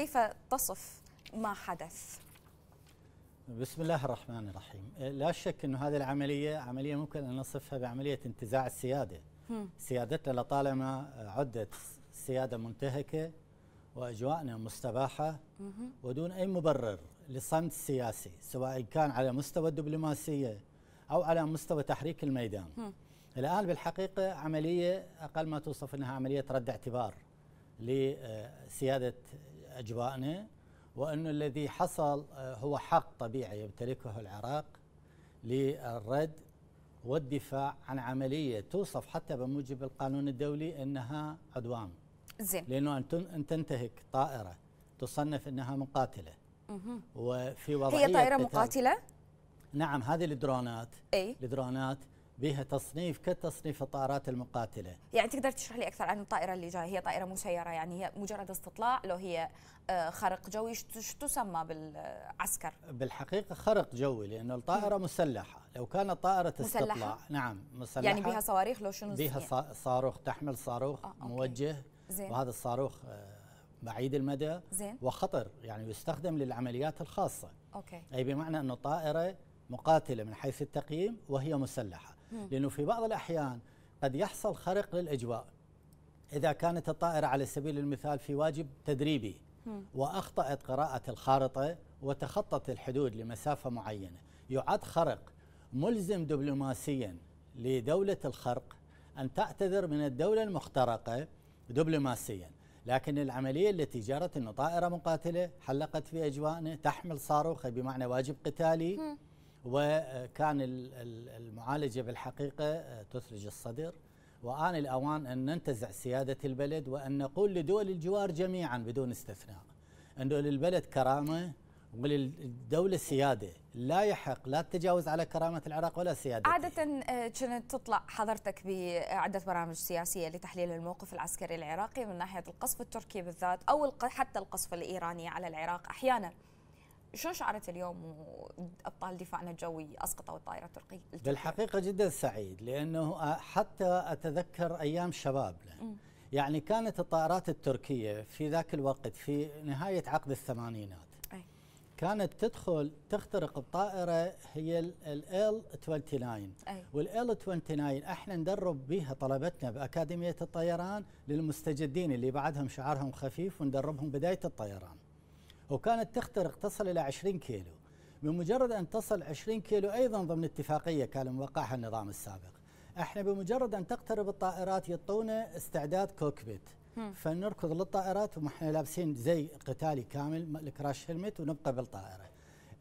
كيف تصف ما حدث؟ بسم الله الرحمن الرحيم إيه، لا شك أن هذه العملية عملية ممكن أن نصفها بعملية انتزاع السيادة سيادتنا لطالما عدت سيادة منتهكة وأجواءنا مستباحة ودون أي مبرر للصمت السياسي سواء كان على مستوى الدبلوماسية أو على مستوى تحريك الميدان الآن بالحقيقة عملية أقل ما توصف أنها عملية رد اعتبار لسيادة أجواءنا وأنه الذي حصل آه، هو حق طبيعي يمتلكه العراق للرد والدفاع عن عملية توصف حتى بموجب القانون الدولي أنها عدوان زين لأنه أن تنتهك طائرة تصنف أنها مقاتلة وفي وضعية هي طائرة مقاتلة؟ نعم هذه الدرونات أي؟ الدرونات بها تصنيف كتصنيف الطائرات المقاتله يعني تقدر تشرح لي اكثر عن الطائره اللي جايه هي طائره مسيره يعني هي مجرد استطلاع لو هي آه، خرق جوي شو تسمى بالعسكر بالحقيقه خرق جوي لانه الطائره مسلحه لو كانت طائره استطلاع مسلحة؟ نعم مسلحه يعني بها صواريخ لو شنو بها صاروخ تحمل صاروخ آه، موجه زين. وهذا الصاروخ آه، بعيد المدى زين. وخطر يعني يستخدم للعمليات الخاصه اوكي اي بمعنى انه طائره مقاتله من حيث التقييم وهي مسلحه لأنه في بعض الأحيان قد يحصل خرق للإجواء إذا كانت الطائرة على سبيل المثال في واجب تدريبي وأخطأت قراءة الخارطة وتخطت الحدود لمسافة معينة يعد خرق ملزم دبلوماسيا لدولة الخرق أن تعتذر من الدولة المخترقة دبلوماسيا لكن العملية التي جرت أنه طائرة مقاتلة حلقت في أجوائنا تحمل صاروخ بمعنى واجب قتالي وكان المعالجة بالحقيقة آه، تثلج الصدر وآن الأوان أن ننتزع سيادة البلد وأن نقول لدول الجوار جميعا بدون استثناء أن للبلد كرامة وللدولة سيادة لا يحق لا التجاوز على كرامة العراق ولا سيادة عادة آه، كنت تطلع حضرتك بعدة برامج سياسية لتحليل الموقف العسكري العراقي من ناحية القصف التركي بالذات أو حتى القصف الإيراني على العراق أحيانا شلون شعرت اليوم وابطال دفاعنا الجوي اسقطوا الطائره التركيه؟ بالحقيقه جدا سعيد لانه حتى اتذكر ايام شبابنا يعني كانت الطائرات التركيه في ذاك الوقت في نهايه عقد الثمانينات أي. كانت تدخل تخترق الطائره هي ال 29 وال 29 احنا ندرب بها طلبتنا باكاديميه الطيران للمستجدين اللي بعدهم شعرهم خفيف وندربهم بدايه الطيران وكانت تخترق تصل إلى 20 كيلو من مجرد أن تصل 20 كيلو أيضا ضمن اتفاقية كان موقعها النظام السابق احنا بمجرد ان تقترب الطائرات يعطونا استعداد كوكبيت فنركض للطائرات واحنا لابسين زي قتالي كامل الكراش هيلمت ونبقى بالطائره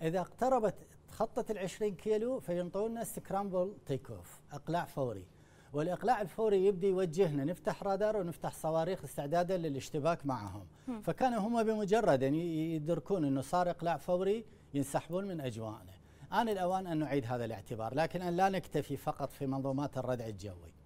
اذا اقتربت خطه ال 20 كيلو فينطونا سكرامبل تيك اوف اقلاع فوري والإقلاع الفوري يبدا يوجهنا نفتح رادار ونفتح صواريخ استعدادا للاشتباك معهم فكانوا هم بمجرد أن يدركون أنه صار إقلاع فوري ينسحبون من اجوائنا. آن الأوان أن نعيد هذا الاعتبار لكن أن لا نكتفي فقط في منظومات الردع الجوي